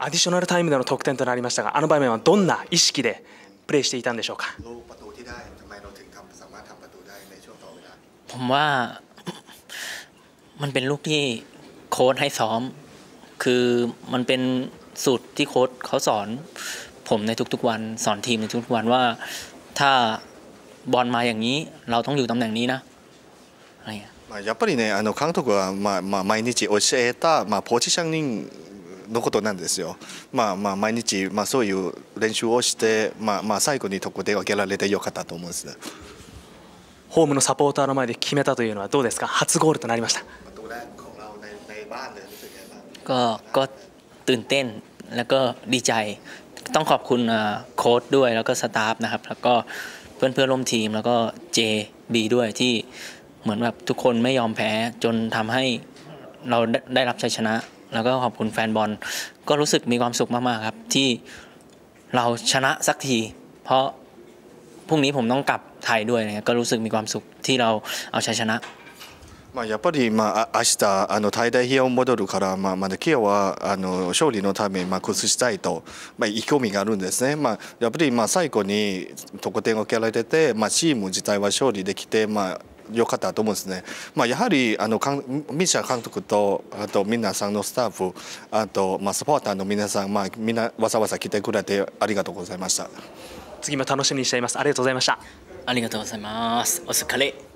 アディショナルタイムでの得点となりましたがあの場面はどんな意識でプレーしていたんでしょうかผมว่ามันเป็นลูกที่โค้ดให้ซ้อมคือมันเป็นสูตรที่โค้ดเขาสอนผมในทุกๆวันสอนทีมในทุกๆวันว่า ถ้าบอลมาอย่างนี้เราต้องอยู่ตำแหน่งนี้นะอะไรอย่างเงี้ยัยเปีやっぱりねあの監督はまあまあ毎日教えたまあポジショニングのことなんですよ。まあまあ毎日まあそういう練習をしてまあまあ最後に得点を挙げられてよかったと思うんです。ホームのサポーターの前で決めたというのはどうですか。初ゴールとなりました。ก็ก็ตื่นเต้นแล้วก็ดีใจต้องขอบคุณโค้ดด้วยแล้วก็สตาฟนะครับแล้วก็เพื่อนเพื่อนร่วมทีมแล้วก็ JB ด้วยที่เหมือนแบบทุกคนไม่ยอมแพ้จนทำให้เราได้รับชัยชนะแล้วก็ขอบคุณแฟนบอลก็รู้สึกมีความสุขมากๆครับที่เราชนะสักทีเพราะพรุ่งนี้ผมต้องกลับไทยด้วยนะก็รู้สึกมีความสุขที่เราเอาชัยชนะまあ、やっぱり、まあ、明日あの大代平安戻るから、まあ、まだ今日はあの勝利のために、まあ、崩したいと、まあ、意気込みがあるんですね、まあ、やっぱり、まあ、最後に得点を受られて、まあ、チーム自体は勝利できて、まあよかったと思うんですね。まあ、やはりあのかんミシャ監督とあと皆さんのスタッフあと、まあ、スポーターの皆さん、まあ、みんなわざわざ来てくれてありがとうございました。次も楽しみにしています。ありがとうございました。ありがとうございます。お疲れ。